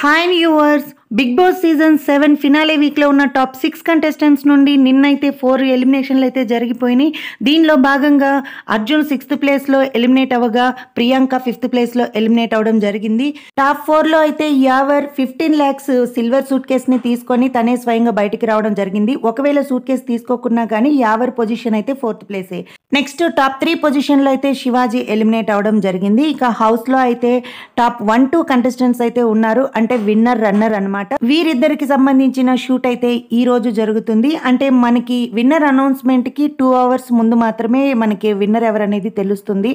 hi viewers Bigg Boss season seven finale వీక్లో ఉన్న top six contestants నుండి నిన్నైతే ఫోర్ ఎలిమినేషన్లు అయితే జరిగిపోయినాయి దీనిలో భాగంగా అర్జున్ సిక్స్త్ ప్లేస్లో ఎలిమినేట్ అవ్వగా ప్రియాంక ఫిఫ్త్ ప్లేస్లో ఎలిమినేట్ అవ్వడం జరిగింది టాప్ ఫోర్లో అయితే Yawar fifteen lakhs silver suit కేస్ని తీసుకొని తనే స్వయంగా బయటికి రావడం జరిగింది ఒకవేళ సూట్ కేసు తీసుకోకున్నా కానీ యావర్ పొజిషన్ అయితే ఫోర్త్ ప్లేసే నెక్స్ట్ టాప్ త్రీ పొజిషన్లో అయితే శివాజీ ఎలిమినేట్ అవ్వడం జరిగింది ఇక హౌస్లో అయితే టాప్ వన్ టూ కంటెస్టెంట్స్ అయితే ఉన్నారు అంటే విన్నర్ రన్నర్ అనమాట వీరిద్దరికి సంబంధించిన షూట్ అయితే ఈ రోజు జరుగుతుంది అంటే మనకి విన్నర్ అనౌన్స్మెంట్కి టూ అవర్స్ ముందు మాత్రమే మనకి విన్నర్ ఎవరనేది తెలుస్తుంది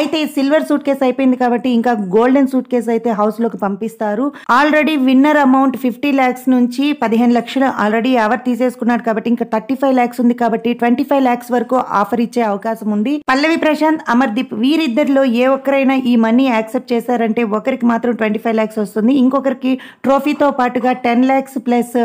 అయితే సిల్వర్ సూట్ కేస్ అయిపోయింది కాబట్టి ఇంకా గోల్డెన్ సూట్ కేస్ అయితే హౌస్లోకి పంపిస్తారు already winner amount fifty lakhs నుంచి పదిహేను లక్షలు ఆల్రెడీ ఎవరు తీసేసుకున్నారు కాబట్టి ఇంకా థర్టీ ఫైవ్ ల్యాక్స్ ఉంది కాబట్టి ట్వంటీ ఫైవ్ ల్యాక్స్ వరకు ఆఫర్ ఇచ్చే అవకాశం ఉంది పల్లవి ప్రశాంత్ అమర్దీప్ వీరిద్దరిలో ఏ ఒక్కరైనా ఈ మనీ యాక్సెప్ట్ చేశారంటే ఒకరికి మాత్రం ట్వంటీ ఫైవ్ ల్యాక్స్ వస్తుంది ఇంకొకరికి ట్రోఫీతో పాటుగా టెన్ ల్యాక్స్ ప్లస్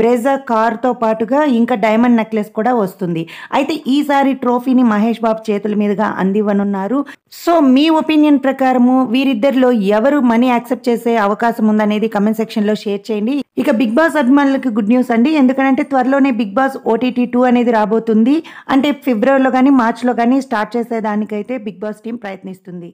బ్రేజర్ కార్తో పాటుగా ఇంకా డైమండ్ నెక్లెస్ కూడా వస్తుంది అయితే ఈసారి ట్రోఫీని మహేష్ బాబు చేతుల మీదుగా అందివ్వనున్నారు సో మీ ఒపీనియన్ ప్రకారము వీరిద్దరిలో ఎవరు మనీ యాక్సెప్ట్ చేసే అవకాశం ఉందనేది కమెంట్ సెక్షన్లో షేర్ చేయండి ఇక బిగ్ బాస్ అభిమానులకు గుడ్ న్యూస్ అండి ఎందుకంటే త్వరలోనే బిగ్ బాస్ ఓటీటీ టూ అనేది రాబోతుంది అంటే ఫిబ్రవరిలో కానీ మార్చ్లో కానీ స్టార్ట్ చేసేదానికైతే బిగ్ బాస్ టీం ప్రయత్నిస్తుంది